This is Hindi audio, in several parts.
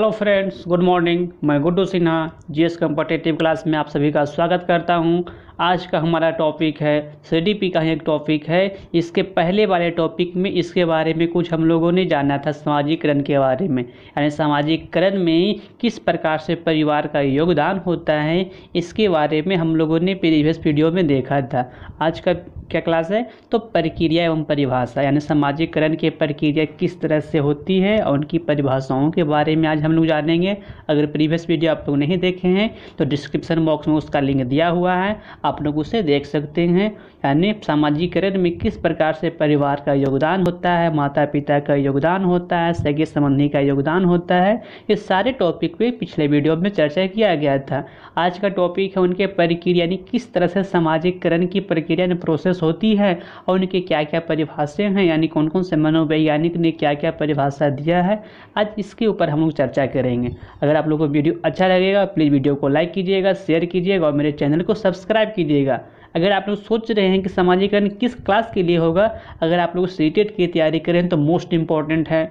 हेलो फ्रेंड्स गुड मॉर्निंग मैं Guddu Sinha GS competitive class में आप सभी का स्वागत करता हूं आज का हमारा टॉपिक है सी का ही एक टॉपिक है इसके पहले वाले टॉपिक में इसके बारे में कुछ हम लोगों ने जाना था सामाजिकरण के बारे में यानी सामाजिकरण में किस प्रकार से परिवार का योगदान होता है इसके बारे में हम लोगों ने प्रीवियस वीडियो में देखा था आज का क्या क्लास है तो प्रक्रिया एवं परिभाषा यानी सामाजिकरण की प्रक्रिया किस तरह से होती है और उनकी परिभाषाओं के बारे में आज हम लोग जानेंगे अगर प्रीवियस वीडियो आप लोग नहीं देखे हैं तो डिस्क्रिप्शन बॉक्स में उसका लिंक दिया हुआ है आप लोग उसे देख सकते हैं यानी सामाजिकरण में किस प्रकार से परिवार का योगदान होता है माता पिता का योगदान होता है सगे संबंधी का योगदान होता है ये सारे टॉपिक पे पिछले वीडियो में चर्चा किया गया था आज का टॉपिक है उनके प्रक्रिया यानी किस तरह से सामाजिकरण की प्रक्रिया यानी प्रोसेस होती है और उनके क्या क्या परिभाषाएँ हैं यानी कौन कौन से मनोवैज्ञानिक ने क्या क्या परिभाषा दिया है आज इसके ऊपर हम लोग चर्चा करेंगे अगर आप लोगों को वीडियो अच्छा लगेगा प्लीज़ वीडियो को लाइक कीजिएगा शेयर कीजिएगा और मेरे चैनल को सब्सक्राइब कीजिएगा अगर आप लोग सोच रहे हैं कि समाजीकरण किस क्लास के लिए होगा अगर आप लोग सी की तैयारी करें तो मोस्ट इम्पॉर्टेंट है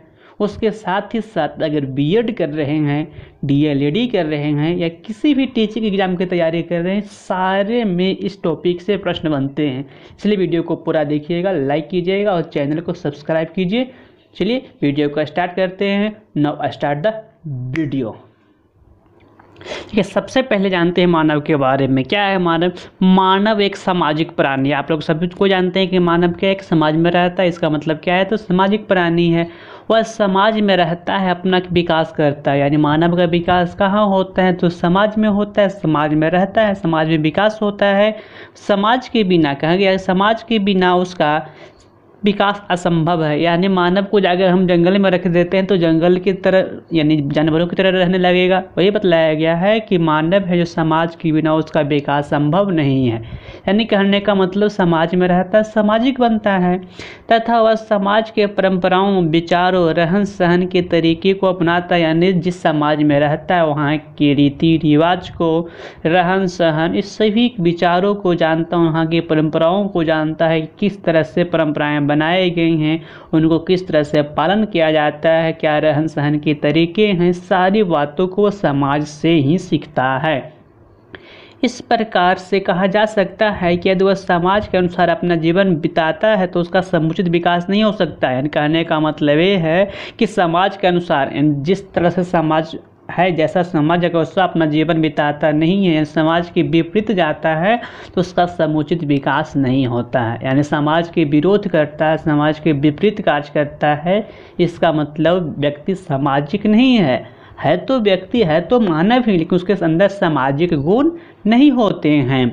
उसके साथ ही साथ अगर बीएड कर रहे हैं डीएलएडी कर रहे हैं या किसी भी टीचिंग एग्ज़ाम की तैयारी कर रहे हैं सारे में इस टॉपिक से प्रश्न बनते हैं इसलिए वीडियो को पूरा देखिएगा लाइक कीजिएगा और चैनल को सब्सक्राइब कीजिए चलिए वीडियो को स्टार्ट करते हैं नाउ स्टार्ट द वीडियो ठीक है सबसे पहले जानते हैं मानव के बारे में क्या है मानव मानव एक सामाजिक प्राणी आप लोग सभी को जानते हैं कि मानव क्या एक समाज में रहता है इसका मतलब क्या है तो सामाजिक प्राणी है वह समाज में रहता है अपना विकास करता है यानी मानव का विकास कहाँ होता है तो समाज में होता है समाज में रहता है समाज में विकास होता है समाज के बिना कहा गया समाज के बिना उसका विकास असंभव है यानी मानव को अगर हम जंगल में रख देते हैं तो जंगल की तरह यानी जानवरों की तरह रहने लगेगा वही बतलाया गया है कि मानव है जो समाज के बिना उसका विकास संभव नहीं है यानी कहने का मतलब समाज में रहता सामाजिक बनता है तथा वह समाज के परंपराओं विचारों रहन सहन के तरीके को अपनाता यानी जिस समाज में रहता है वहाँ के रीति रिवाज को रहन सहन इस सभी विचारों को जानता वहाँ की परंपराओं को जानता है कि किस तरह से परंपराएँ बनाए गए हैं उनको किस तरह से पालन किया जाता है क्या रहन सहन के तरीके हैं सारी बातों को समाज से ही सीखता है इस प्रकार से कहा जा सकता है कि यदि वह समाज के अनुसार अपना जीवन बिताता है तो उसका समुचित विकास नहीं हो सकता है कहने का मतलब ये है कि समाज के अनुसार जिस तरह से समाज है जैसा समाज अगर उसका अपना जीवन बिताता नहीं है समाज के विपरीत जाता है तो उसका समुचित विकास नहीं होता है यानी समाज के विरोध करता है समाज के विपरीत कार्य करता है इसका मतलब व्यक्ति सामाजिक नहीं है है तो व्यक्ति है तो मानव ही लेकिन उसके अंदर सामाजिक गुण नहीं होते हैं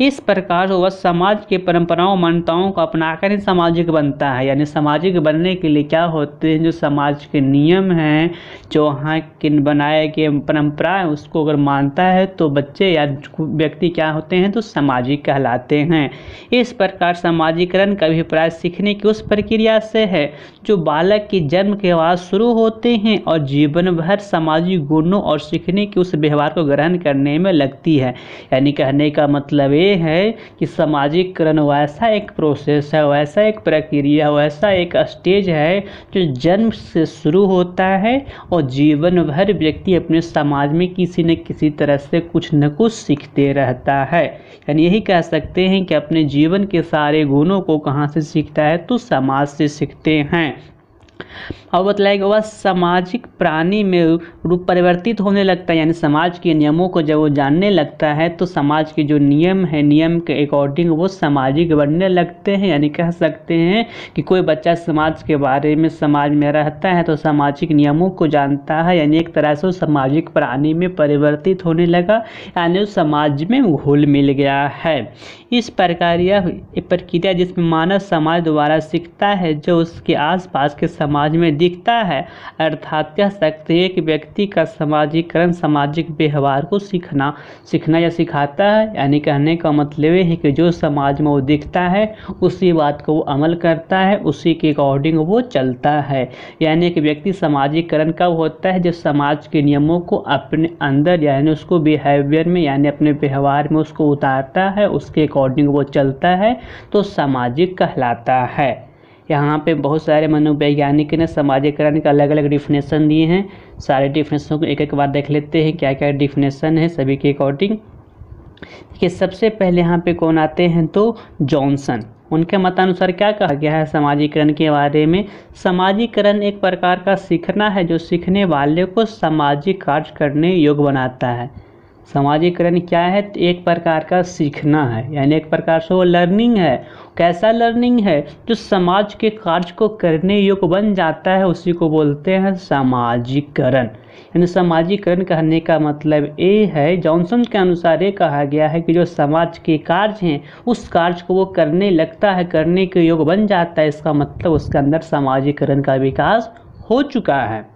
इस प्रकार वह समाज के परंपराओं मान्यताओं को अपनाकर ही सामाजिक बनता है यानी सामाजिक बनने के लिए क्या होते हैं जो समाज के नियम हैं जो वहाँ के बनाए गए परंपरा है उसको अगर मानता है तो बच्चे या व्यक्ति क्या होते हैं तो सामाजिक कहलाते हैं इस प्रकार सामाजिकरण का अभिप्राय सीखने की उस प्रक्रिया से है जो बालक की जन्म के बाद शुरू होते हैं और जीवन भर सामाजिक गुणों और सीखने के उस व्यवहार को ग्रहण करने में लगती है यानी कहने का मतलब ये है कि सामाजिककरण वैसा एक प्रोसेस है वैसा एक प्रक्रिया वैसा एक स्टेज है जो जन्म से शुरू होता है और जीवन भर व्यक्ति अपने समाज में किसी न किसी तरह से कुछ न कुछ सीखते रहता है यानी यही कह सकते हैं कि अपने जीवन के सारे गुणों को कहाँ से सीखता है तो समाज से सीखते हैं और बतलाया गया वह सामाजिक प्राणी में रूप परिवर्तित होने लगता है यानी समाज के नियमों को जब वो जानने लगता है तो समाज के जो नियम है नियम के अकॉर्डिंग वो सामाजिक बनने लगते हैं यानी कह सकते हैं कि कोई बच्चा समाज के बारे में समाज में रहता है तो सामाजिक नियमों को जानता है यानी एक तरह से वो सामाजिक प्राणी में परिवर्तित होने लगा यानी उस समाज में घुल मिल गया है इस प्रकार यह प्रक्रिया जिसमें मानव समाज द्वारा सीखता है जो उसके आसपास के समाज समाज में दिखता है अर्थात कह सकते हैं कि व्यक्ति का समाजीकरण सामाजिक व्यवहार को सीखना सीखना या सिखाता है यानी कहने का मतलब है कि जो समाज में वो दिखता है उसी बात को वो अमल करता है उसी के अकॉर्डिंग वो चलता है यानी कि व्यक्ति समाजीकरण कब होता है जब समाज के नियमों को अपने अंदर यानी उसको बिहेवियर में यानी अपने व्यवहार में उसको उतारता है उसके अकॉर्डिंग वो चलता है तो सामाजिक कहलाता है यहाँ पे बहुत सारे मनोवैज्ञानिक ने समाजीकरण के अलग अलग डिफिनेशन दिए हैं सारे डिफिनेशन को एक एक बार देख लेते हैं क्या क्या डिफिनेशन है सभी के अकॉर्डिंग देखिए सबसे पहले यहाँ पे कौन आते हैं तो जॉनसन उनके मतानुसार क्या कहा गया है सामाजिकरण के बारे में सामाजिकरण एक प्रकार का सीखना है जो सीखने वाले को सामाजिक कार्य करने योग्य बनाता है सामाजिकरण क्या है तो एक प्रकार का सीखना है यानी एक प्रकार से वो लर्निंग है कैसा लर्निंग है जो समाज के कार्य को करने योग्य बन जाता है उसी को बोलते हैं सामाजिकरण यानी सामाजिकरण कहने का मतलब ये है जॉनसन के अनुसार ये कहा गया है कि जो समाज के कार्य हैं उस कार्य को वो करने लगता है करने के योग बन जाता है इसका मतलब उसके अंदर सामाजिकरण का विकास हो चुका है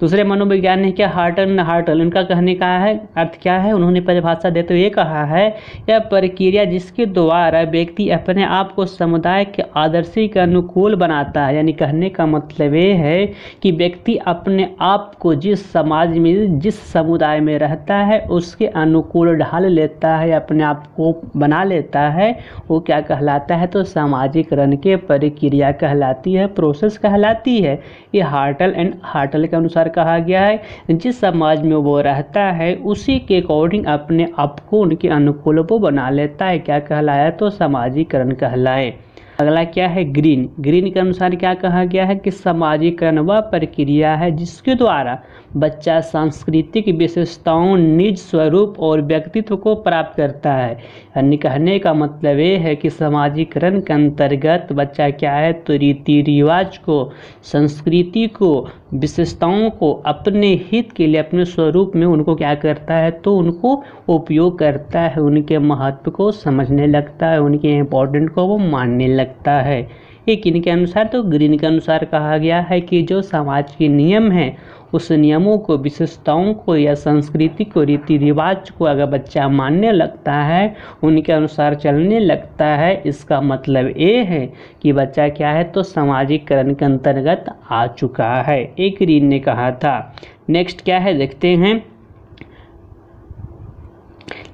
दूसरे मनोवैज्ञानिक क्या हार्टन हार्टल उनका कहने का है अर्थ क्या है उन्होंने परिभाषा देते तो हुए कहा है यह प्रक्रिया जिसके द्वारा व्यक्ति अपने आप को समुदाय के आदर्शी के अनुकूल बनाता है यानी कहने का मतलब ये है कि व्यक्ति अपने आप को जिस समाज में जिस समुदाय में रहता है उसके अनुकूल ढाल लेता है अपने आप को बना लेता है वो क्या कहलाता है तो सामाजिकरण के प्रक्रिया कहलाती है प्रोसेस कहलाती है ये हार्टल एंड हार्टल का अनुसार कहा गया है जिस समाज में वो रहता है उसी के अकॉर्डिंग अपने आप को उनके अनुकूल को बना लेता है क्या कहलाया तो समाजीकरण कहलाए अगला क्या है ग्रीन ग्रीन के अनुसार क्या कहा गया है कि समाजीकरण वह प्रक्रिया है जिसके द्वारा बच्चा सांस्कृतिक विशेषताओं निज स्वरूप और व्यक्तित्व को प्राप्त करता है यानी कहने का मतलब ये है कि समाजीकरण के अंतर्गत बच्चा क्या है तो रीति रिवाज को संस्कृति को विशेषताओं को अपने हित के लिए अपने स्वरूप में उनको क्या करता है तो उनको उपयोग करता है उनके महत्व को समझने लगता है उनके इम्पोर्टेंट को वो मानने लगता लगता है ये किन के अनुसार तो ग्रीन के अनुसार कहा गया है कि जो समाज के नियम हैं उस नियमों को विशेषताओं को या संस्कृति को रीति रिवाज को अगर बच्चा मानने लगता है उनके अनुसार चलने लगता है इसका मतलब ये है कि बच्चा क्या है तो सामाजिककरण के अंतर्गत आ चुका है एक रीन ने कहा था नेक्स्ट क्या है देखते हैं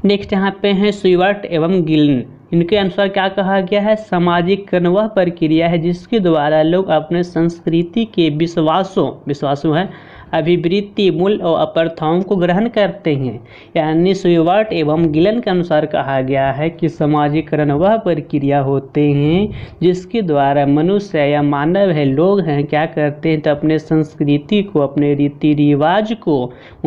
नेक्स्ट यहाँ पे हैं स्वीवर्ट एवं गिलन इनके अनुसार क्या कहा गया है सामाजिक वह प्रक्रिया है जिसके द्वारा लोग अपने संस्कृति के विश्वासों विश्वासों हैं अभिवृत्ति मूल और अपर्थाओं को ग्रहण करते हैं यानी स्वीवर्ट एवं गिलन के अनुसार कहा गया है कि समाजीकरण वह प्रक्रिया होते हैं जिसके द्वारा मनुष्य या मानव है लोग हैं क्या करते हैं तो अपने संस्कृति को अपने रीति रिवाज को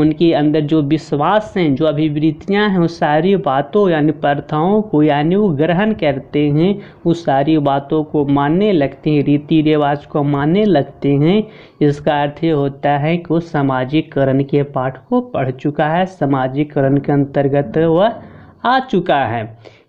उनके अंदर जो विश्वास हैं जो अभिवृत्तियाँ हैं उस सारी बातों यानी प्रथाओं को यानी वो ग्रहण करते हैं उस सारी बातों को मानने लगते हैं रीति रिवाज को मानने लगते हैं इसका अर्थ ये होता है कि को समाजीकरण के पाठ को पढ़ चुका है समाजीकरण के अंतर्गत वह आ चुका है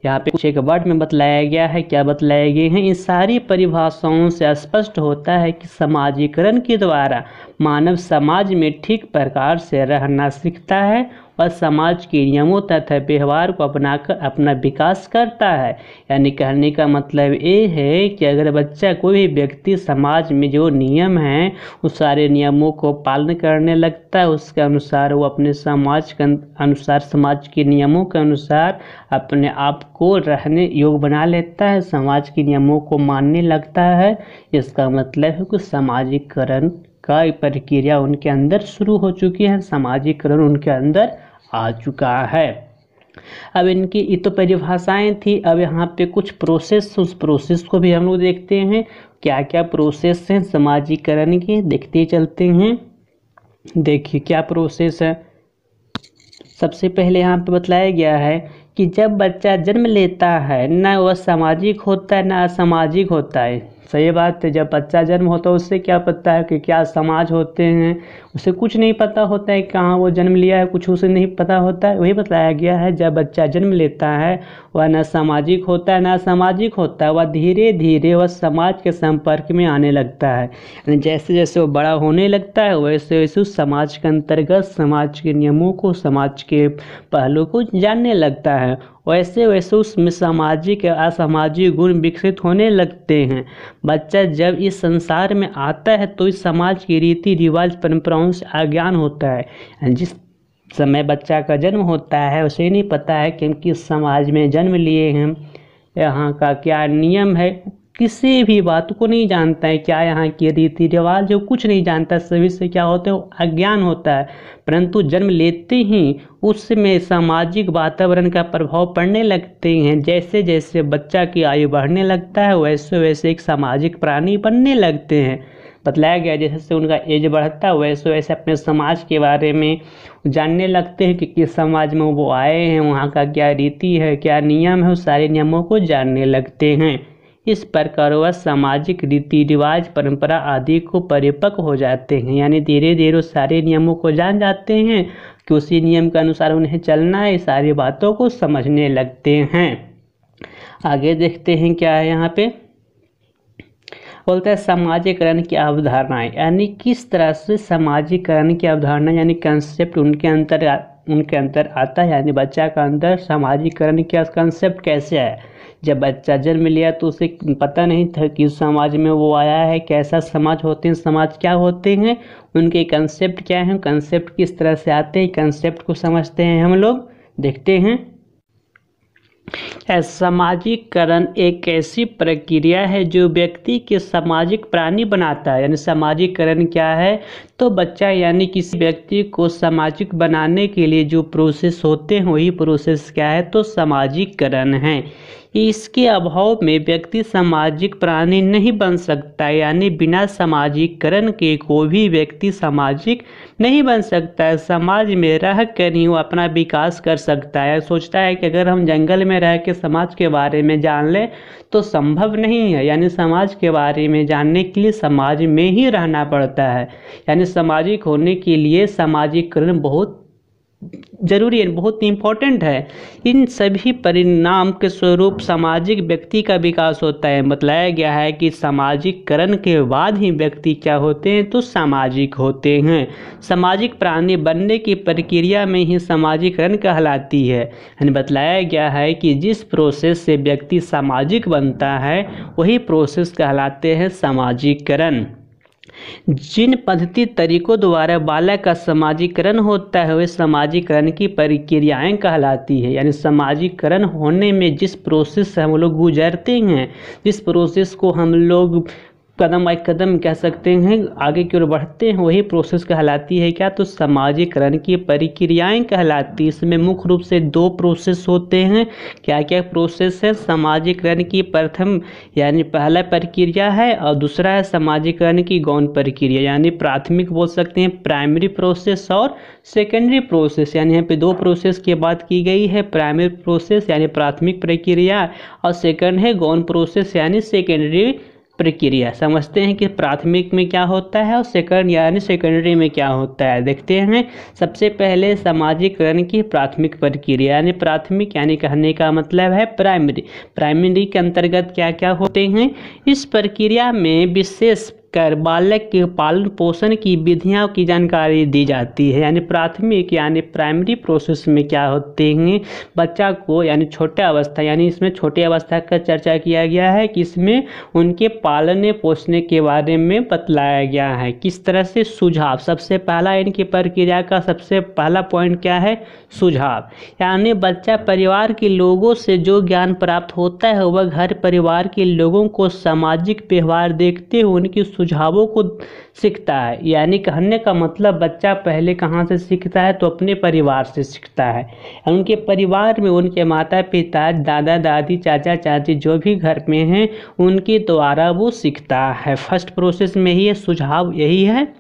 यहाँ पे कुछ एक वर्ड में बतलाया गया है क्या बतलाए गए हैं इन सारी परिभाषाओं से स्पष्ट होता है कि समाजीकरण के द्वारा मानव समाज में ठीक प्रकार से रहना सीखता है और समाज के नियमों तथा व्यवहार को अपनाकर अपना विकास करता है यानी कहने का मतलब ये है कि अगर बच्चा कोई भी व्यक्ति समाज में जो नियम है उस सारे नियमों को पालन करने लगता है उसके अनुसार वो अपने समाज के अनुसार समाज के नियमों के अनुसार अपने आप को रहने योग बना लेता है समाज के नियमों को मानने लगता है इसका मतलब है कि सामाजिककरण का प्रक्रिया उनके अंदर शुरू हो चुकी है सामाजिकरण उनके अंदर आ चुका है अब इनकी ये तो परिभाषाएं थी अब यहाँ पे कुछ प्रोसेस उस प्रोसेस को भी हम लोग देखते हैं क्या क्या प्रोसेस हैं समाजीकरण के देखते चलते हैं देखिए क्या प्रोसेस है सबसे पहले यहाँ पे बताया गया है कि जब बच्चा जन्म लेता है ना वह सामाजिक होता है ना असामाजिक होता है सही बात है जब बच्चा जन्म होता है उससे क्या पता है कि क्या समाज होते हैं उसे कुछ नहीं पता होता है कहाँ वो जन्म लिया है कुछ उसे नहीं पता होता है वही बताया गया है जब बच्चा जन्म लेता है वह ना सामाजिक होता है ना सामाजिक होता है वह धीरे धीरे वह समाज के संपर्क में आने लगता है जैसे जैसे वो बड़ा होने लगता है वैसे वैसे उस समाज के अंतर्गत समाज के नियमों को समाज के पहलू को जानने लगता है वैसे वैसे उसमें सामाजिक या असामाजिक गुण विकसित होने लगते हैं बच्चा जब इस संसार में आता है तो इस समाज की रीति रिवाज परंपराओं से अज्ञान होता है जिस समय बच्चा का जन्म होता है उसे नहीं पता है कि हम किस समाज में जन्म लिए हैं यहाँ का क्या नियम है किसी भी बात को नहीं जानता है क्या यहाँ के रीति रिवाज जो कुछ नहीं जानता सभी से क्या होता है अज्ञान होता है परंतु जन्म लेते ही उसमें सामाजिक वातावरण का प्रभाव पड़ने लगते हैं जैसे जैसे बच्चा की आयु बढ़ने लगता है वैसे वैसे एक सामाजिक प्राणी बनने लगते हैं बतलाया गया जैसे जैसे उनका एज बढ़ता है वैसे वैसे अपने समाज के बारे में जानने लगते हैं कि किस समाज में वो आए हैं वहाँ का क्या रीति है क्या नियम है उस सारे नियमों को जानने लगते हैं इस प्रकार वह सामाजिक रीति रिवाज परंपरा आदि को परिपक्व हो जाते हैं यानी धीरे धीरे उस सारे नियमों को जान जाते हैं कि उसी नियम के अनुसार उन्हें चलना है सारी बातों को समझने लगते हैं आगे देखते हैं क्या है यहाँ पे बोलते हैं समाजीकरण की अवधारणाएँ यानी किस तरह से समाजीकरण की अवधारणा यानी कंसेप्ट उनके अंतर उनके अंतर आता है यानी बच्चा का अंदर समाजीकरण का कंसेप्ट कैसे है जब बच्चा जन्म लिया तो उसे पता नहीं था कि समाज में वो आया है कैसा समाज होते हैं समाज क्या होते हैं उनके कंसेप्ट क्या हैं कंसेप्ट किस तरह से आते हैं कंसेप्ट को समझते हैं हम लोग देखते हैं सामाजिकरण एक ऐसी प्रक्रिया है जो व्यक्ति के सामाजिक प्राणी बनाता है यानी सामाजिकरण क्या है तो बच्चा यानी किसी व्यक्ति को सामाजिक बनाने के लिए जो प्रोसेस होते हैं वही प्रोसेस क्या है तो सामाजिकरण है इसके अभाव में व्यक्ति सामाजिक प्राणी नहीं बन सकता यानी बिना सामाजिकरण के कोई भी व्यक्ति सामाजिक नहीं बन सकता है समाज में रह कर ही वो अपना विकास कर सकता है सोचता है कि अगर हम जंगल में रह के समाज के बारे में जान लें तो संभव नहीं है यानी समाज के बारे में जानने के लिए समाज में ही रहना पड़ता है यानी सामाजिक होने के लिए सामाजिकरण बहुत जरूरी है बहुत इम्पोर्टेंट है इन सभी परिणाम के स्वरूप सामाजिक व्यक्ति का विकास होता है बतलाया गया है कि सामाजिककरण के बाद ही व्यक्ति क्या होते हैं तो सामाजिक होते हैं सामाजिक प्राणी बनने की प्रक्रिया में ही सामाजिकरण कहलाती है यानी बतलाया गया है कि जिस प्रोसेस से व्यक्ति सामाजिक बनता है वही प्रोसेस कहलाते हैं सामाजिककरण जिन पद्धति तरीकों द्वारा बालक का समाजीकरण होता है वे समाजीकरण की प्रक्रियाएं कहलाती है यानी समाजीकरण होने में जिस प्रोसेस से हम लोग गुजरते हैं जिस प्रोसेस को हम लोग कदम बाई कदम कह सकते हैं आगे की ओर बढ़ते हैं वही प्रोसेस कहलाती है क्या तो समाजीकरण की प्रक्रियाएं कहलाती है इसमें मुख्य रूप से दो प्रोसेस होते हैं क्या क्या प्रोसेस है समाजीकरण की प्रथम यानी पहला प्रक्रिया है और दूसरा है समाजीकरण की गौन प्रक्रिया यानी प्राथमिक बोल सकते हैं प्राइमरी प्रोसेस और सेकेंडरी प्रोसेस यानी यहाँ पे दो प्रोसेस की बात की गई है प्राइमरी प्रोसेस यानी प्राथमिक प्रक्रिया और सेकेंड है गौन प्रोसेस यानी सेकेंडरी प्रक्रिया समझते हैं कि प्राथमिक में क्या होता है और सेकंड यानी सेकेंडरी में क्या होता है देखते हैं सबसे पहले सामाजिकरण की प्राथमिक प्रक्रिया यानी प्राथमिक यानी कहने का मतलब है प्राइमरी प्राइमरी के अंतर्गत क्या क्या होते हैं इस प्रक्रिया में विशेष कर बालक के पालन पोषण की विधियाँ की जानकारी दी जाती है यानी प्राथमिक यानी प्राइमरी प्रोसेस में क्या होते हैं बच्चा को यानी छोटे अवस्था यानी इसमें छोटे अवस्था का चर्चा किया गया है कि इसमें उनके पालने पोषने के बारे में बतलाया गया है किस तरह से सुझाव सबसे पहला इनकी प्रक्रिया का सबसे पहला पॉइंट क्या है सुझाव यानी बच्चा परिवार के लोगों से जो ज्ञान प्राप्त होता है वह घर परिवार के लोगों को सामाजिक व्यवहार देखते हुए उनकी सुझावों को सीखता है यानी कहने का मतलब बच्चा पहले कहाँ से सीखता है तो अपने परिवार से सीखता है उनके परिवार में उनके माता पिता दादा दादी चाचा चाची जो भी घर में हैं उनके द्वारा वो सीखता है फर्स्ट प्रोसेस में ही सुझाव यही है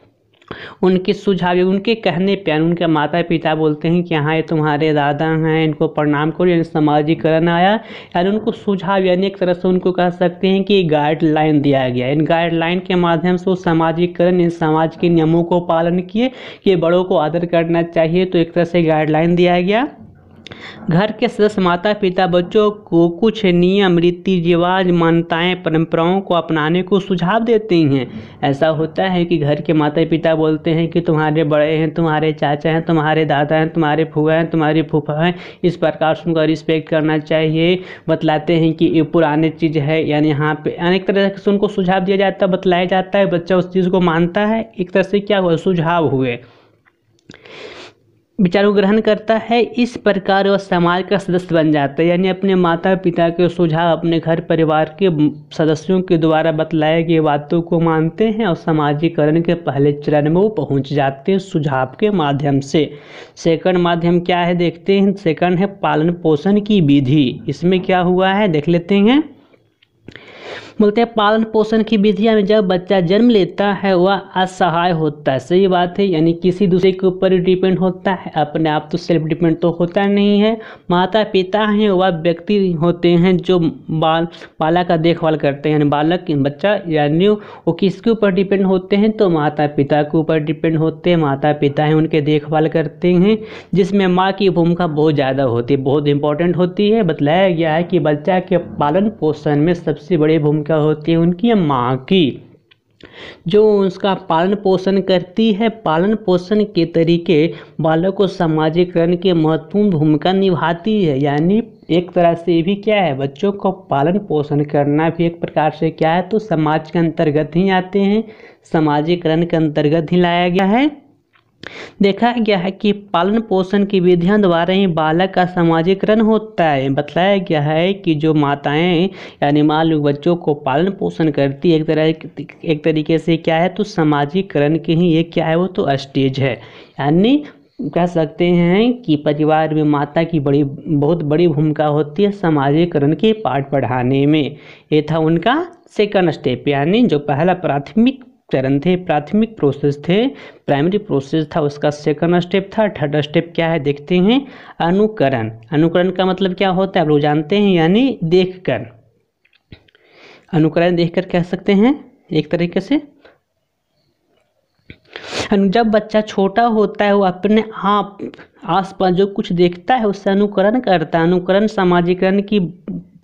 उनके सुझाव उनके कहने पर उनके माता पिता बोलते हैं कि हाँ ये तुम्हारे दादा हैं इनको प्रणाम करो यानी समाजीकरण आया यानी उनको सुझाव यानी एक तरह से उनको कह सकते हैं कि गाइडलाइन दिया गया इन गाइडलाइन के माध्यम से वो सामाजिकरण इन समाज के नियमों को पालन किए कि बड़ों को आदर करना चाहिए तो एक तरह से गाइडलाइन दिया गया घर के सदस्य माता पिता बच्चों को कुछ नियम रीति रिवाज मान्यताएँ परंपराओं को अपनाने को सुझाव देते हैं ऐसा होता है कि घर के माता पिता बोलते हैं कि तुम्हारे बड़े हैं तुम्हारे चाचा हैं तुम्हारे दादा हैं तुम्हारे फूआ हैं तुम्हारी फूफा हैं इस प्रकार से उनका रिस्पेक्ट करना चाहिए बतलाते हैं कि ये पुराने चीज़ है यानी यहाँ पर अनेक तरह से उनको सुझाव दिया जाता है बतलाया जाता है बच्चा उस चीज़ को मानता है एक तरह से क्या हुआ सुझाव हुए विचार को ग्रहण करता है इस प्रकार वह समाज का सदस्य बन जाता है यानी अपने माता पिता के सुझाव अपने घर परिवार के सदस्यों के द्वारा बतलाए गए बातों को मानते हैं और समाजीकरण के पहले चरण में वो पहुंच जाते हैं सुझाव के माध्यम से सेकंड माध्यम क्या है देखते हैं सेकंड है पालन पोषण की विधि इसमें क्या हुआ है देख लेते हैं बोलते हैं पालन पोषण की विधिया में जब बच्चा जन्म लेता है वह असहाय होता है सही बात है यानी किसी दूसरे के ऊपर डिपेंड होता है अपने आप तो सेल्फ डिपेंड तो होता नहीं है माता पिता हैं वह व्यक्ति होते हैं जो बाल बालक का देखभाल करते हैं यानी बालक बच्चा यानी वो किसके ऊपर डिपेंड होते हैं तो माता पिता के ऊपर डिपेंड होते हैं माता पिता हैं उनके देखभाल करते हैं जिसमें माँ की भूमिका बहुत ज़्यादा होती है बहुत इंपॉर्टेंट होती है बतलाया गया है कि बच्चा के पालन पोषण में सबसे बड़ी भूमिका भूमिका होती है उनकी माँ की जो उसका पालन पोषण करती है पालन पोषण के तरीके बालक को समाजीकरण के महत्वपूर्ण भूमिका निभाती है यानी एक तरह से भी क्या है बच्चों को पालन पोषण करना भी एक प्रकार से क्या है तो समाज के अंतर्गत ही आते हैं समाजीकरण के अंतर्गत ही लाया गया है देखा गया है कि पालन पोषण की विधियां द्वारा ही बालक का सामाजिकरण होता है बताया गया है कि जो माताएं यानी माल बच्चों को पालन पोषण करती एक तरह एक तरीके से क्या है तो सामाजिकरण के ही ये क्या है वो तो स्टेज है यानी कह सकते हैं कि परिवार में माता की बड़ी बहुत बड़ी भूमिका होती है सामाजिकरण के पाठ पढ़ाने में ये था उनका सेकंड स्टेप यानी जो पहला प्राथमिक चरण थे प्राथमिक प्रोसेस थे प्राइमरी प्रोसेस था उसका सेकंड स्टेप था थर्ड स्टेप क्या है देखते हैं अनुकरण अनुकरण का मतलब क्या होता है आप लोग जानते हैं यानी देखकर अनुकरण देखकर कह सकते हैं एक तरीके से जब बच्चा छोटा होता है वो अपने आप आसपास जो कुछ देखता है उससे अनुकरण करता है अनुकरण समाजीकरण की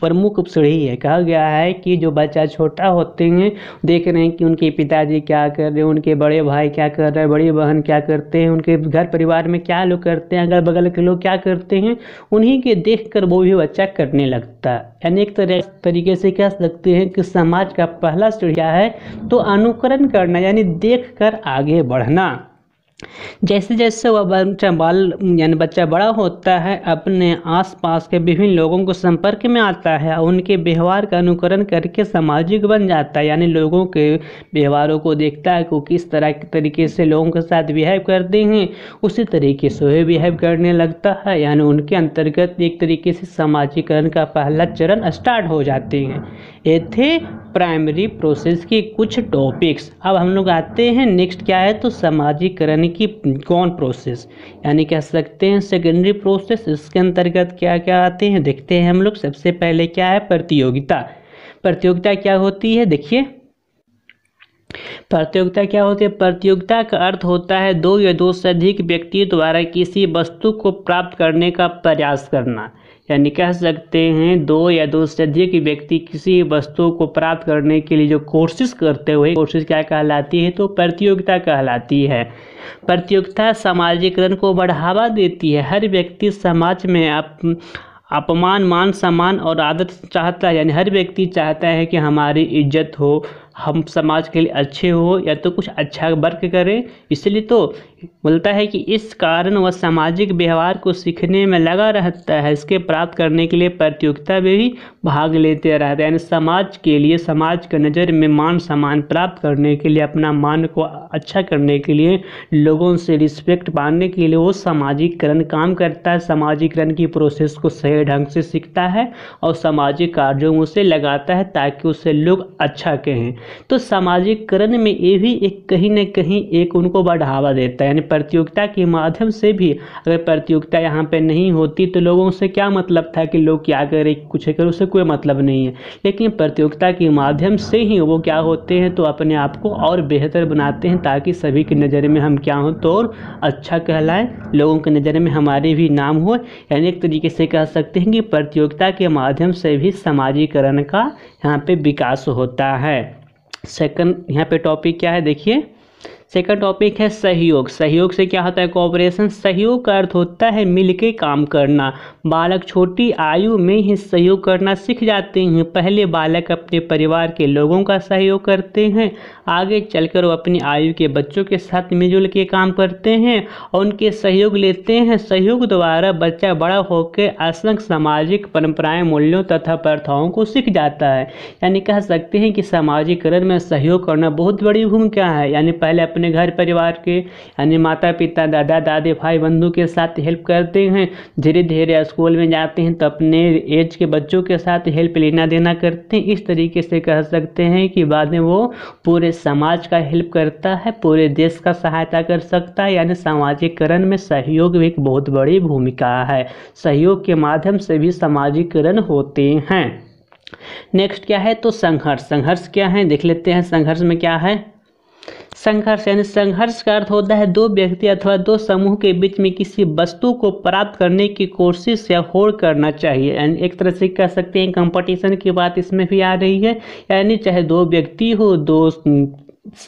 प्रमुख सीढ़ी है कहा गया है कि जो बच्चा छोटा होते हैं देख रहे हैं कि उनके पिताजी क्या कर रहे हैं उनके बड़े भाई क्या कर रहे हैं बड़ी बहन क्या करते हैं उनके घर परिवार में क्या लोग करते हैं अगल बगल के लोग क्या करते हैं उन्हीं के देख कर वो भी बच्चा करने लगता है यानी एक तरह तरीके से कह सकते हैं कि समाज का पहला सीढ़िया है तो अनुकरण करना यानी देख कर आगे बढ़ना जैसे जैसे वह बच्चा बाल यानी बच्चा बड़ा होता है अपने आसपास के विभिन्न लोगों को संपर्क में आता है और उनके व्यवहार का अनुकरण करके सामाजिक बन जाता है यानी लोगों के व्यवहारों को देखता है कि किस तरह के तरीके से लोगों के साथ बिहेव करते हैं उसी तरीके से वह बिहेव करने लगता है यानी उनके अंतर्गत एक तरीके से सामाजिकरण का पहला चरण स्टार्ट हो जाते हैं ये थे प्राइमरी प्रोसेस के कुछ टॉपिक्स अब हम लोग आते हैं नेक्स्ट क्या है तो सामाजिकरण यानी कि कौन प्रोसेस यानी कह सकते हैं सेकेंडरी प्रोसेस इसके अंतर्गत क्या क्या आते हैं देखते हैं हम लोग सबसे पहले क्या है प्रतियोगिता प्रतियोगिता क्या होती है देखिए प्रतियोगिता क्या होती है प्रतियोगिता का अर्थ होता है दो या दो से अधिक व्यक्ति द्वारा किसी वस्तु को प्राप्त करने का प्रयास करना यानी कह सकते हैं दो या दो से अधिक व्यक्ति किसी वस्तु को प्राप्त करने के लिए जो कोशिश करते हुए कोशिश क्या कहलाती है तो प्रतियोगिता कहलाती है प्रतियोगिता सामाजिकरण को बढ़ावा देती है हर व्यक्ति समाज में अप अपमान मान सम्मान और आदत चाहता है यानी हर व्यक्ति चाहता है कि हमारी इज्जत हो हम समाज के लिए अच्छे हो या तो कुछ अच्छा वर्क करें इसलिए तो बोलता है कि इस कारण वह सामाजिक व्यवहार को सीखने में लगा रहता है इसके प्राप्त करने के लिए प्रतियोगिता में भी भाग लेते रहते हैं यानी समाज के लिए समाज के नज़र में मान सम्मान प्राप्त करने के लिए अपना मान को अच्छा करने के लिए लोगों से रिस्पेक्ट पाने के लिए वो सामाजिकरण काम करता है सामाजिकरण की प्रोसेस को सही ढंग से सीखता है और सामाजिक कार्यों में उसे लगाता है ताकि उसे लोग अच्छा कहें तो सामाजिकरण में ये भी एक कहीं ना कहीं एक उनको बढ़ावा देता है यानी प्रतियोगिता के माध्यम से भी अगर प्रतियोगिता यहाँ पर नहीं होती तो लोगों से क्या मतलब था कि लोग क्या करें कुछ करें उससे कोई मतलब नहीं है लेकिन प्रतियोगिता के माध्यम से ही वो क्या होते हैं तो अपने आप को और बेहतर बनाते हैं ताकि सभी की नज़र में हम क्या हों तो और अच्छा कहलाएँ लोगों की नज़र में हमारे भी नाम हो यानी एक तरीके से कह सकते हैं कि प्रतियोगिता के माध्यम से भी समाजीकरण का यहाँ पर विकास होता है सेकंड यहाँ पे टॉपिक क्या है देखिए सेकंड टॉपिक है सहयोग सहयोग से क्या होता है कोऑपरेशन सहयोग का अर्थ होता है मिलके काम करना बालक छोटी आयु में ही सहयोग करना सीख जाते हैं पहले बालक अपने परिवार के लोगों का सहयोग करते हैं आगे चलकर वो अपनी आयु के बच्चों के साथ मिलजुल के काम करते हैं और उनके सहयोग लेते हैं सहयोग द्वारा बच्चा बड़ा होकर असंख्य सामाजिक परंपराएं मूल्यों तथा प्रथाओं को सीख जाता है यानी कह सकते हैं कि सामाजिकरण में सहयोग करना बहुत बड़ी भूमिका है यानी पहले अपने अपने घर परिवार के यानी माता पिता दादा दादी भाई बंधु के साथ हेल्प करते हैं धीरे धीरे स्कूल में जाते हैं तो अपने एज के बच्चों के साथ हेल्प लेना देना करते हैं इस तरीके से कह सकते हैं कि बाद में वो पूरे समाज का हेल्प करता है पूरे देश का सहायता कर सकता है यानी सामाजिकरण में सहयोग भी एक बहुत बड़ी भूमिका है सहयोग के माध्यम से भी सामाजिकरण होते हैं नेक्स्ट क्या है तो संघर्ष संघर्ष क्या है देख लेते हैं संघर्ष में क्या है संघर्ष यानी संघर्ष का अर्थ होता है दो व्यक्ति अथवा दो समूह के बीच में किसी वस्तु को प्राप्त करने की कोशिश या होड़ करना चाहिए यानी एक तरह से कह सकते हैं कंपटीशन की बात इसमें भी आ रही है यानी चाहे दो व्यक्ति हो दो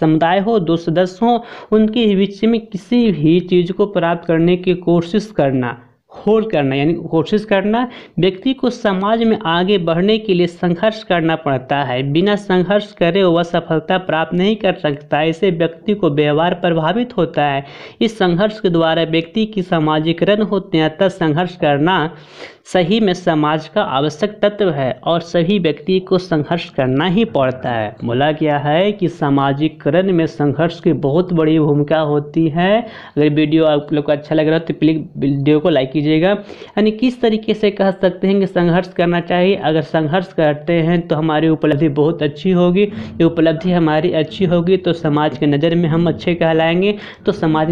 समुदाय हो दो सदस्य हो उनके बीच में किसी भी चीज़ को प्राप्त करने की कोशिश करना होल्ड करना यानी कोशिश करना व्यक्ति को समाज में आगे बढ़ने के लिए संघर्ष करना पड़ता है बिना संघर्ष करे वह सफलता प्राप्त नहीं कर सकता इससे व्यक्ति को व्यवहार प्रभावित होता है इस संघर्ष के द्वारा व्यक्ति की सामाजिकरण होते हैं अतः संघर्ष करना सही में समाज का आवश्यक तत्व है और सभी व्यक्ति को संघर्ष करना ही पड़ता है बोला गया है कि सामाजिकरण में संघर्ष की बहुत बड़ी भूमिका होती है अगर वीडियो आप लोग को अच्छा लग रहा है तो प्लीज वीडियो को लाइक कीजिएगा यानी किस तरीके से कह सकते हैं कि संघर्ष करना चाहिए अगर संघर्ष करते हैं तो हमारी उपलब्धि बहुत अच्छी होगी ये उपलब्धि हमारी अच्छी होगी तो समाज के नज़र में हम अच्छे कहलाएँगे तो समाज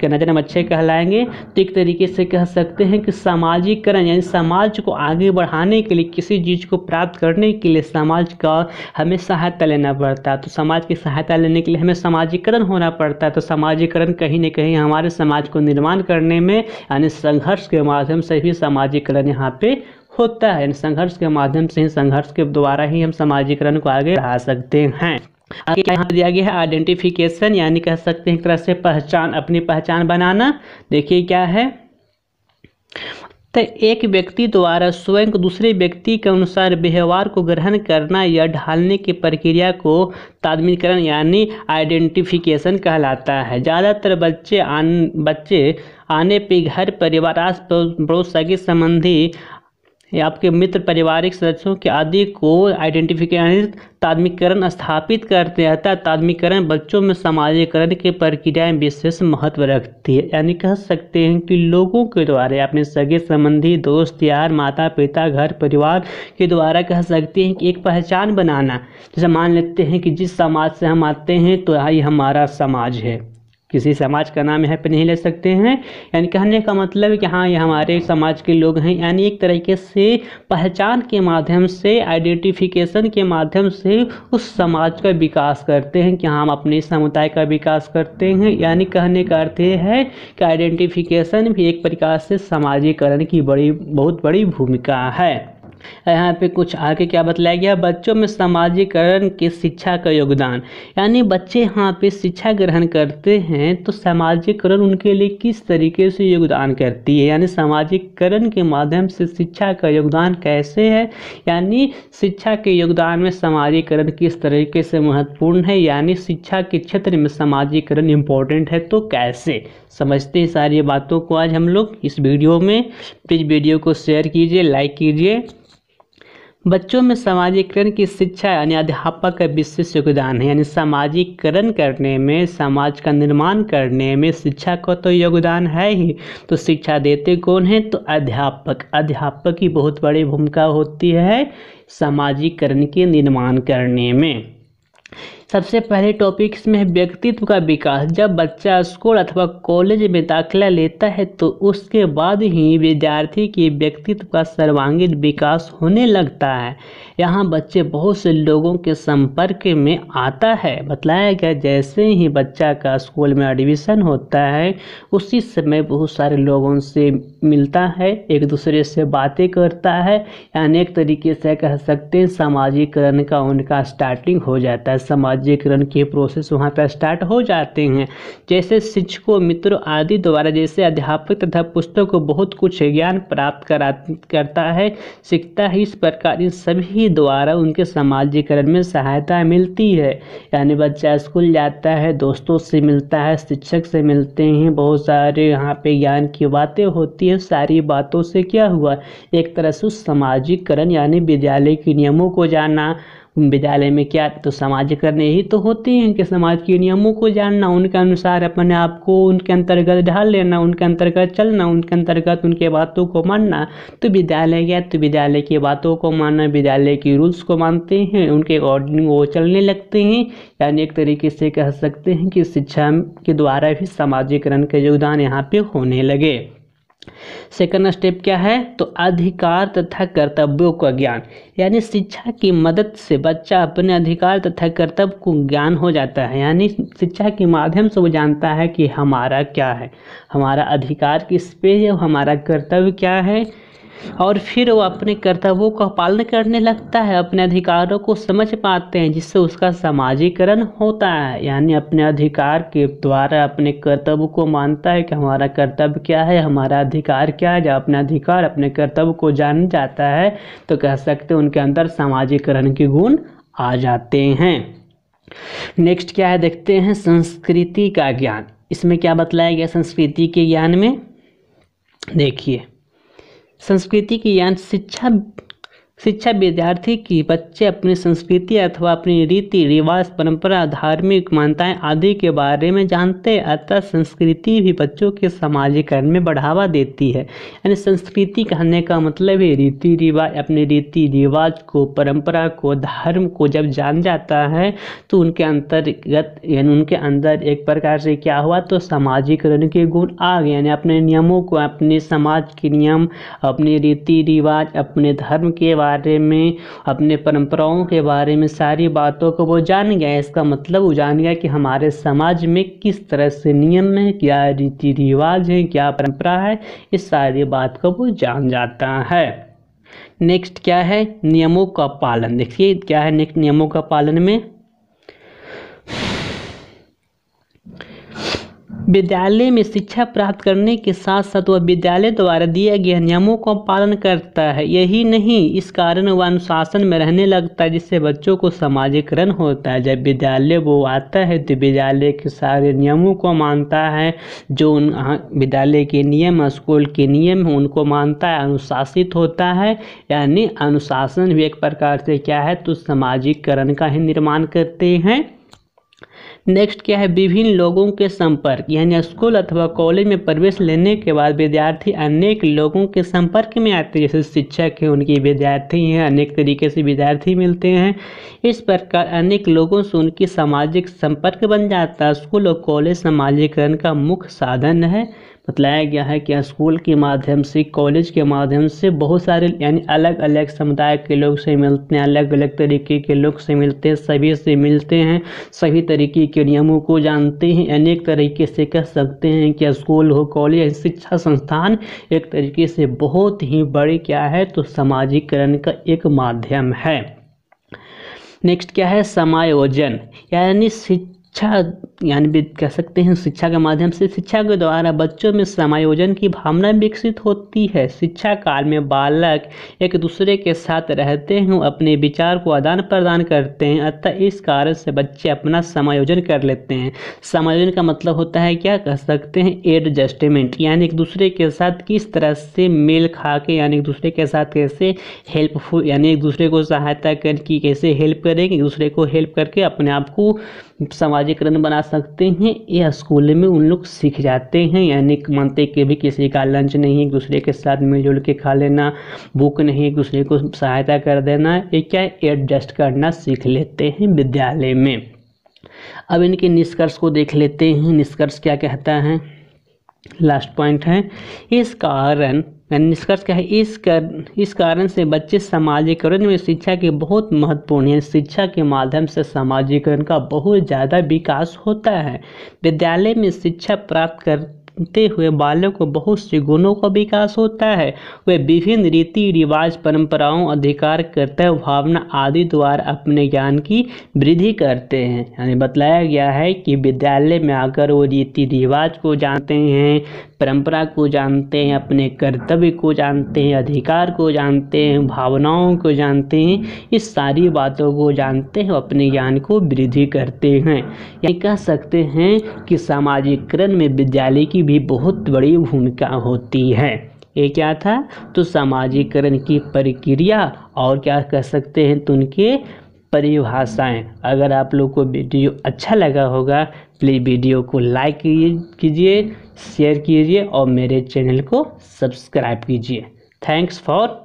के नज़र में अच्छे कहलाएंगे तो एक तरीके से कह सकते हैं कि सामाजिकरण यानी समाज को आगे बढ़ाने के लिए किसी चीज़ को प्राप्त करने के लिए समाज का हमें सहायता लेना पड़ता है तो समाज की सहायता लेने के लिए हमें समाजीकरण होना पड़ता है तो समाजीकरण कहीं ना कहीं हमारे समाज को निर्माण करने में यानी संघर्ष के माध्यम से भी समाजीकरण यहाँ पे होता है संघर्ष के माध्यम से ही संघर्ष के द्वारा ही हम समाजीकरण को आगे बढ़ा सकते हैं यहाँ दिया गया है आइडेंटिफिकेशन यानी कह सकते हैं एक तरह से पहचान अपनी पहचान बनाना देखिए क्या है तो एक व्यक्ति द्वारा स्वयं को दूसरे व्यक्ति के अनुसार व्यवहार को ग्रहण करना या ढालने की प्रक्रिया को तादमीकरण यानी आइडेंटिफिकेशन कहलाता है ज़्यादातर बच्चे आन बच्चे आने पे घर परिवार आस पड़ोस सगे संबंधी आपके मित्र पारिवारिक सदस्यों के आदि को आइडेंटिफिकेशन तादमीकरण स्थापित करते हैं अतः तादमीकरण बच्चों में समाजीकरण के प्रक्रिया में विशेष महत्व रखती है यानी कह सकते हैं कि लोगों के द्वारा अपने सगे संबंधी दोस्त यार माता पिता घर परिवार के द्वारा कह सकते हैं कि एक पहचान बनाना जैसे मान लेते हैं कि जिस समाज से हम आते हैं तो यही हमारा समाज है किसी समाज का नाम यहाँ पे नहीं ले सकते हैं यानी कहने का मतलब है कि हाँ ये हमारे समाज के लोग हैं यानी एक तरीके से पहचान के माध्यम से आइडेंटिफिकेशन के माध्यम से उस समाज का विकास करते हैं कि हाँ, हम अपने समुदाय का विकास करते हैं यानी कहने का अर्थ ये है कि आइडेंटिफिकेशन भी एक प्रकार से समाजीकरण की बड़ी बहुत बड़ी भूमिका है यहाँ पे कुछ आगे क्या बतलाया गया बच्चों में सामाजिकरण के शिक्षा का योगदान यानी बच्चे यहाँ पे शिक्षा ग्रहण करते हैं तो सामाजिकरण उनके लिए किस तरीके से योगदान करती है यानी समाजीकरण के माध्यम से शिक्षा का योगदान कैसे है यानी शिक्षा के योगदान में सामाजिकरण किस तरीके से महत्वपूर्ण है यानी शिक्षा के क्षेत्र में सामाजिकरण इम्पोर्टेंट है तो कैसे समझते हैं सारी बातों को आज हम लोग इस वीडियो में प्लीज़ वीडियो को शेयर कीजिए लाइक कीजिए बच्चों में समाजीकरण की शिक्षा यानी अध्यापक का विशेष योगदान है यानी सामाजिकरण करने में समाज का निर्माण करने में शिक्षा का तो योगदान है ही तो शिक्षा देते कौन है तो अध्यापक अध्यापक की बहुत बड़ी भूमिका होती है सामाजिकरण के निर्माण करने में सबसे पहले टॉपिक इसमें है व्यक्तित्व का विकास जब बच्चा स्कूल अथवा कॉलेज में दाखिला लेता है तो उसके बाद ही विद्यार्थी के व्यक्तित्व का सर्वांगीण विकास होने लगता है यहाँ बच्चे बहुत से लोगों के संपर्क में आता है बताया गया जैसे ही बच्चा का स्कूल में एडमिशन होता है उसी समय बहुत सारे लोगों से मिलता है एक दूसरे से बातें करता है अनेक तरीके से कह सकते हैं सामाजिकरण का उनका स्टार्टिंग हो जाता है समाज सामाजिकरण के प्रोसेस वहाँ पर स्टार्ट हो जाते हैं जैसे शिक्षकों मित्रों आदि द्वारा जैसे अध्यापक तथा पुस्तक को बहुत कुछ ज्ञान प्राप्त करा करता है सीखता है इस प्रकार इन सभी द्वारा उनके सामाजिकरण में सहायता मिलती है यानी बच्चा स्कूल जाता है दोस्तों से मिलता है शिक्षक से मिलते हैं बहुत सारे यहाँ पे ज्ञान की बातें होती है सारी बातों से क्या हुआ एक तरह से समाजीकरण यानी विद्यालय के नियमों को जाना विद्यालय में क्या तो समाज करने ही तो होते हैं कि समाज के नियमों को जानना उनके अनुसार अपने आप को उनके अंतर्गत ढाल लेना उनके अंतर्गत चलना उनके अंतर्गत उनके बातों को मानना तो विद्यालय गया तो विद्यालय की बातों को मानना विद्यालय की रूल्स को मानते हैं उनके अकॉर्डिंग वो चलने लगते हैं यानी एक तरीके से कह सकते हैं कि शिक्षा के द्वारा भी सामाजिकरण के योगदान यहाँ पे होने लगे सेकंड स्टेप क्या है तो अधिकार तथा कर्तव्यों का ज्ञान यानी शिक्षा की मदद से बच्चा अपने अधिकार तथा कर्तव्य को ज्ञान हो जाता है यानी शिक्षा के माध्यम से वो जानता है कि हमारा क्या है हमारा अधिकार किस पे है हमारा कर्तव्य क्या है और फिर वो अपने कर्तव्यों का पालन करने लगता है अपने अधिकारों को समझ पाते हैं जिससे उसका सामाजिकरण होता है यानी अपने अधिकार के द्वारा अपने कर्तव्य को मानता है कि हमारा कर्तव्य क्या है हमारा अधिकार क्या है जब अपने अधिकार अपने कर्तव्य को जान जाता है तो कह सकते हैं उनके अंदर सामाजिकरण के गुण आ जाते हैं नेक्स्ट क्या है देखते हैं संस्कृति का ज्ञान इसमें क्या बतलाया गया संस्कृति के ज्ञान में देखिए संस्कृति की ज्ञान शिक्षा शिक्षा विद्यार्थी की बच्चे अपनी संस्कृति अथवा अपनी रीति रिवाज परंपरा धार्मिक मान्यताएं आदि के बारे में जानते हैं अतः संस्कृति भी बच्चों के समाजीकरण में बढ़ावा देती है यानी संस्कृति कहने का मतलब है रीति रिवाज अपने रीति रिवाज को परंपरा को धर्म को जब जान जाता है तो उनके अंतर्गत यानी उनके अंदर एक प्रकार से क्या हुआ तो समाजीकरण के गुण आ गए यानी अपने नियमों को अपने समाज के नियम अपने रीति रिवाज अपने धर्म के बारे में अपने परंपराओं के बारे में सारी बातों को वो जान गया इसका मतलब वो जान गया कि हमारे समाज में किस तरह से नियम है क्या रीति रिवाज है क्या परंपरा है इस सारी बात को वो जान जाता है नेक्स्ट क्या है नियमों का पालन देखिए क्या है नेक्स्ट नियमों का पालन में विद्यालय में शिक्षा प्राप्त करने के साथ साथ वह विद्यालय द्वारा दिए गए नियमों का पालन करता है यही नहीं इस कारण वह अनुशासन में रहने लगता है जिससे बच्चों को सामाजिकरण होता है जब विद्यालय वो आता है तो विद्यालय के सारे नियमों को मानता है जो उन हाँ, विद्यालय के नियम स्कूल के नियम उनको मानता है अनुशासित होता है यानी अनुशासन भी एक प्रकार से क्या है तो सामाजिकरण का ही निर्माण करते हैं नेक्स्ट क्या है विभिन्न लोगों के संपर्क यानी स्कूल अथवा कॉलेज में प्रवेश लेने के बाद विद्यार्थी अनेक लोगों के संपर्क में आते हैं जैसे शिक्षक हैं उनके विद्यार्थी हैं अनेक तरीके से विद्यार्थी मिलते हैं इस प्रकार अनेक लोगों से उनकी सामाजिक संपर्क बन जाता है स्कूल और कॉलेज समाजीकरण का मुख्य साधन है बताया गया है कि स्कूल के माध्यम से कॉलेज के माध्यम से बहुत सारे यानी अलग अलग समुदाय के लोग से मिलते हैं अलग अलग तरीके के लोग से मिलते हैं सभी से मिलते हैं सभी तरीके के नियमों को जानते हैं अनेक तरीके से कह सकते हैं कि स्कूल हो कॉलेज शिक्षा संस्थान एक तरीके से बहुत ही बड़े क्या है तो सामाजिकरण का एक माध्यम है नेक्स्ट क्या है समायोजन यानी शिक्षा यानी भी कह सकते हैं शिक्षा के माध्यम से शिक्षा के द्वारा बच्चों में समायोजन की भावना विकसित होती है शिक्षा काल में बालक एक दूसरे के साथ रहते हैं अपने विचार को आदान प्रदान करते हैं अतः इस कारण से बच्चे अपना समायोजन कर लेते हैं समायोजन का मतलब होता है क्या कह सकते हैं एडजस्टमेंट यानी एक दूसरे के साथ किस तरह से मेल खा के यानी एक दूसरे के साथ कैसे हेल्पफुल यानी एक दूसरे को सहायता कर कि कैसे हेल्प करें एक दूसरे को हेल्प करके अपने आप को सामाजिकरण बना सकते हैं यह स्कूल में उन लोग सीख जाते हैं यानी मानते कि भी किसी का लंच नहीं एक दूसरे के साथ मिलजुल के खा लेना भूख नहीं एक दूसरे को सहायता कर देना ये क्या एडजस्ट करना सीख लेते हैं विद्यालय में अब इनके निष्कर्ष को देख लेते हैं निष्कर्ष क्या कहता है लास्ट पॉइंट है इस कारण निष्कर्ष क्या है इस कर, इस कारण से बच्चे समाजीकरण में शिक्षा के बहुत महत्वपूर्ण है शिक्षा के माध्यम से समाजीकरण का बहुत ज़्यादा विकास होता है विद्यालय में शिक्षा प्राप्त कर करते हुए बालों को बहुत से गुणों का विकास होता है वे विभिन्न रीति रिवाज परंपराओं अधिकार कर्तव्य भावना आदि द्वारा अपने ज्ञान की वृद्धि करते हैं यानी बताया गया है कि विद्यालय में आकर वो रीति रिवाज को जानते हैं परंपरा को जानते हैं अपने कर्तव्य को जानते हैं अधिकार को जानते हैं भावनाओं को जानते हैं इस सारी बातों को जानते हैं अपने ज्ञान को वृद्धि करते हैं ये कह सकते हैं कि सामाजिकरण में विद्यालय की भी बहुत बड़ी भूमिका होती है ये क्या था तो सामाजिकरण की प्रक्रिया और क्या कह सकते हैं तो उनके परिभाषाएँ अगर आप लोग को वीडियो अच्छा लगा होगा प्लीज़ वीडियो को लाइक कीजिए शेयर कीजिए और मेरे चैनल को सब्सक्राइब कीजिए थैंक्स फॉर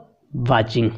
वाचिंग